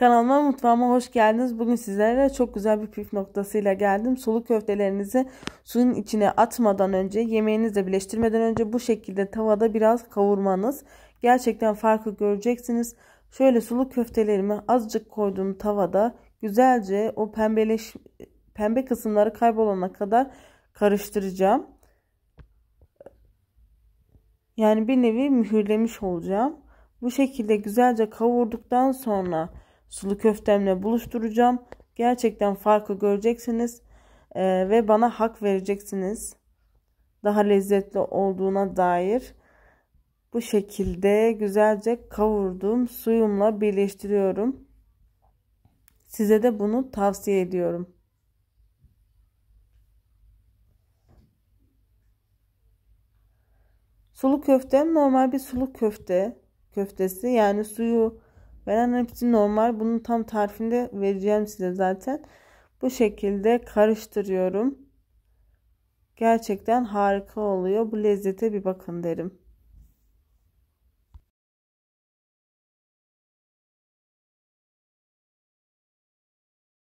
Kanalıma mutfağıma hoş geldiniz. Bugün sizlere çok güzel bir püf noktasıyla geldim. Sulu köftelerinizi suyun içine atmadan önce yemeğinizle birleştirmeden önce bu şekilde tavada biraz kavurmanız. Gerçekten farkı göreceksiniz. Şöyle sulu köftelerimi azıcık koyduğum tavada güzelce o pembeleş, pembe kısımları kaybolana kadar karıştıracağım. Yani bir nevi mühürlemiş olacağım. Bu şekilde güzelce kavurduktan sonra sulu köftemle buluşturacağım. Gerçekten farkı göreceksiniz e, ve bana hak vereceksiniz. Daha lezzetli olduğuna dair bu şekilde güzelce kavurdum. Suyumla birleştiriyorum. Size de bunu tavsiye ediyorum. Sulu köftem normal bir sulu köfte köftesi yani suyu Veren hepsi normal. Bunun tam tarifini de vereceğim size zaten. Bu şekilde karıştırıyorum. Gerçekten harika oluyor. Bu lezzete bir bakın derim.